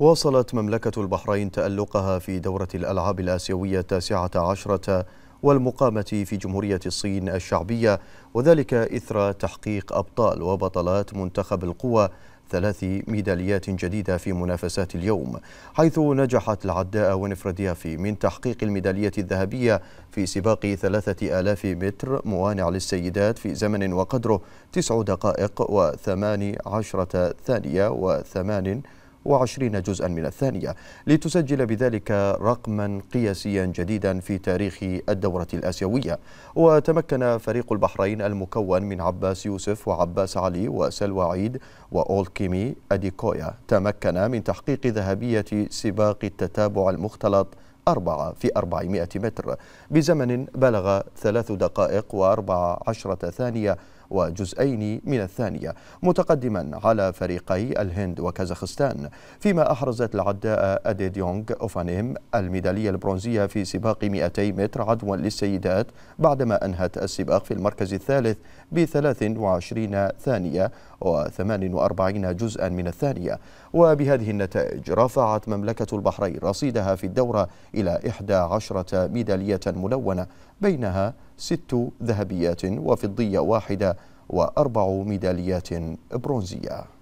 واصلت مملكة البحرين تألقها في دورة الألعاب الآسيوية التاسعة عشرة والمقامة في جمهورية الصين الشعبية وذلك إثر تحقيق أبطال وبطلات منتخب القوى ثلاث ميداليات جديدة في منافسات اليوم حيث نجحت العداء ونفر ديافي من تحقيق الميدالية الذهبية في سباق ثلاثة آلاف متر موانع للسيدات في زمن وقدره تسع دقائق وثمان عشرة ثانية وثمان وعشرين جزءا من الثانية لتسجل بذلك رقما قياسيا جديدا في تاريخ الدورة الآسيوية وتمكن فريق البحرين المكون من عباس يوسف وعباس علي وسلوى عيد وأول كيمي أديكويا تمكن من تحقيق ذهبية سباق التتابع المختلط أربعة في 400 متر بزمن بلغ ثلاث دقائق وأربع عشرة ثانية وجزئين من الثانية متقدما على فريقي الهند وكازاخستان فيما أحرزت العداء أدي ديونغ أوفانيم الميدالية البرونزية في سباق 200 متر عدوا للسيدات بعدما أنهت السباق في المركز الثالث ب 23 ثانية و48 جزءا من الثانية وبهذه النتائج رفعت مملكة البحرين رصيدها في الدورة إلى 11 ميدالية ملونة بينها ست ذهبيات وفضية واحدة وأربع ميداليات برونزية